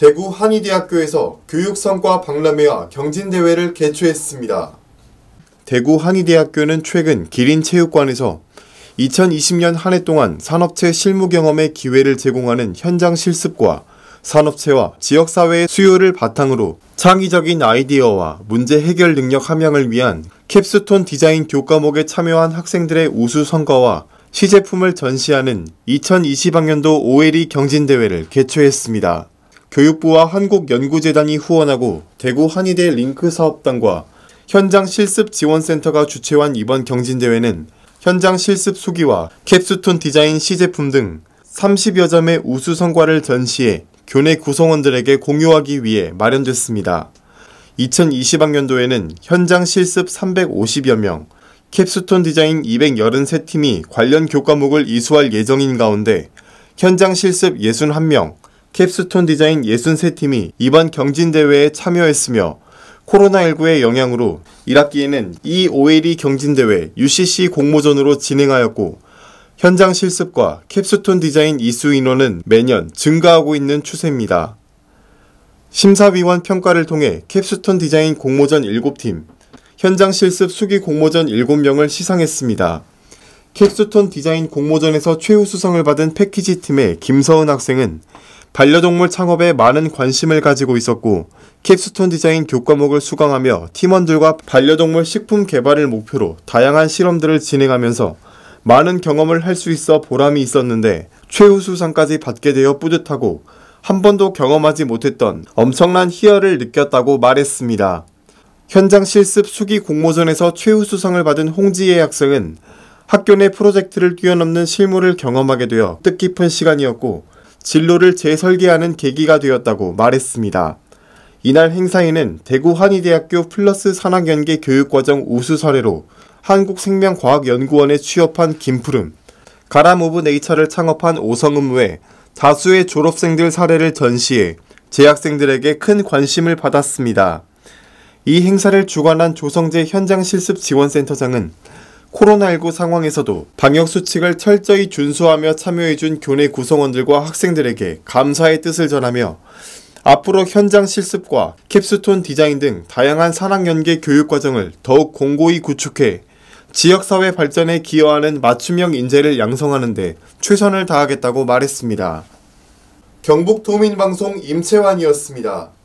대구 한의대학교에서 교육성과 박람회와 경진대회를 개최했습니다. 대구 한의대학교는 최근 기린체육관에서 2020년 한 해 동안 산업체 실무 경험의 기회를 제공하는 현장 실습과 산업체와 지역사회의 수요를 바탕으로 창의적인 아이디어와 문제 해결 능력 함양을 위한 캡스톤 디자인 교과목에 참여한 학생들의 우수 성과와 시제품을 전시하는 2020학년도 OLE 경진대회를 개최했습니다. 교육부와 한국연구재단이 후원하고 대구 한의대 링크 사업단과 현장 실습 지원센터가 주최한 이번 경진대회는 현장 실습 수기와 캡스톤 디자인 시제품 등 30여 점의 우수 성과를 전시해 교내 구성원들에게 공유하기 위해 마련됐습니다. 2020학년도에는 현장 실습 350여 명, 캡스톤 디자인 283팀이 관련 교과목을 이수할 예정인 가운데 현장 실습 61명, 캡스톤 디자인 63팀이 이번 경진대회에 참여했으며 코로나19의 영향으로 1학기에는 e 5 l e 경진대회 UCC 공모전으로 진행하였고 현장 실습과 캡스톤 디자인 이수 인원은 매년 증가하고 있는 추세입니다. 심사위원 평가를 통해 캡스톤 디자인 공모전 7팀, 현장 실습 수기 공모전 7명을 시상했습니다. 캡스톤 디자인 공모전에서 최우수상을 받은 패키지 팀의 김서은 학생은 반려동물 창업에 많은 관심을 가지고 있었고 캡스톤 디자인 교과목을 수강하며 팀원들과 반려동물 식품 개발을 목표로 다양한 실험들을 진행하면서 많은 경험을 할 수 있어 보람이 있었는데 최우수상까지 받게 되어 뿌듯하고 한 번도 경험하지 못했던 엄청난 희열을 느꼈다고 말했습니다. 현장 실습 수기 공모전에서 최우수상을 받은 홍지혜 학생은 학교 내 프로젝트를 뛰어넘는 실무를 경험하게 되어 뜻깊은 시간이었고 진로를 재설계하는 계기가 되었다고 말했습니다. 이날 행사에는 대구 한의대학교 플러스 산학연계 교육과정 우수 사례로 한국생명과학연구원에 취업한 김푸름, 가람 오브 네이처를 창업한 오성음 에 다수의 졸업생들 사례를 전시해 재학생들에게 큰 관심을 받았습니다. 이 행사를 주관한 조성재 현장실습지원센터장은 코로나19 상황에서도 방역수칙을 철저히 준수하며 참여해준 교내 구성원들과 학생들에게 감사의 뜻을 전하며 앞으로 현장 실습과 캡스톤 디자인 등 다양한 산학연계 교육과정을 더욱 공고히 구축해 지역사회 발전에 기여하는 맞춤형 인재를 양성하는데 최선을 다하겠다고 말했습니다. 경북도민방송 임채환이었습니다.